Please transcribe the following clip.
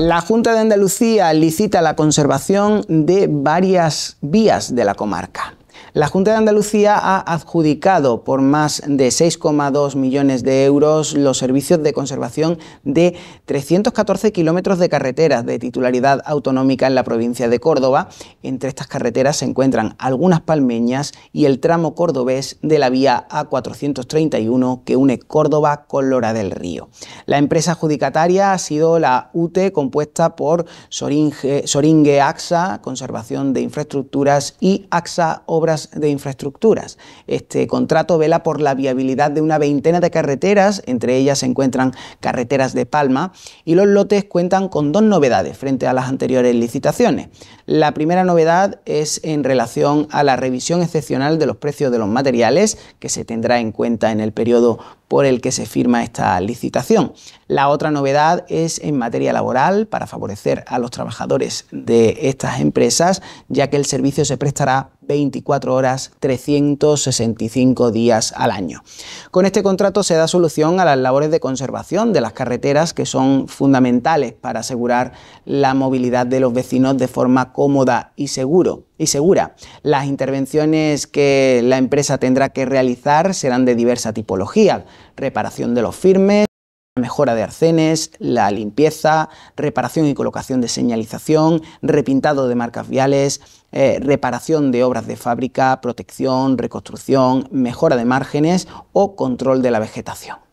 La Junta de Andalucía licita la conservación de varias vías de la comarca. La Junta de Andalucía ha adjudicado por más de 6,2 millones de euros los servicios de conservación de 314 kilómetros de carreteras de titularidad autonómica en la provincia de Córdoba. Entre estas carreteras se encuentran algunas palmeñas y el tramo cordobés de la vía A431 que une Córdoba con Lora del Río. La empresa adjudicataria ha sido la UTE compuesta por Soringe, AXA, Conservación de Infraestructuras y AXA Obras de infraestructuras. Este contrato vela por la viabilidad de una veintena de carreteras, entre ellas se encuentran carreteras de Palma, y los lotes cuentan con dos novedades frente a las anteriores licitaciones. La primera novedad es en relación a la revisión excepcional de los precios de los materiales, que se tendrá en cuenta en el periodo por el que se firma esta licitación. La otra novedad es en materia laboral para favorecer a los trabajadores de estas empresas, ya que el servicio se prestará 24 horas 365 días al año. Con este contrato se da solución a las labores de conservación de las carreteras que son fundamentales para asegurar la movilidad de los vecinos de forma cómoda y seguro y segura. Las intervenciones que la empresa tendrá que realizar serán de diversa tipología, reparación de los firmes, mejora de arcenes, la limpieza, reparación y colocación de señalización, repintado de marcas viales, eh, reparación de obras de fábrica, protección, reconstrucción, mejora de márgenes o control de la vegetación.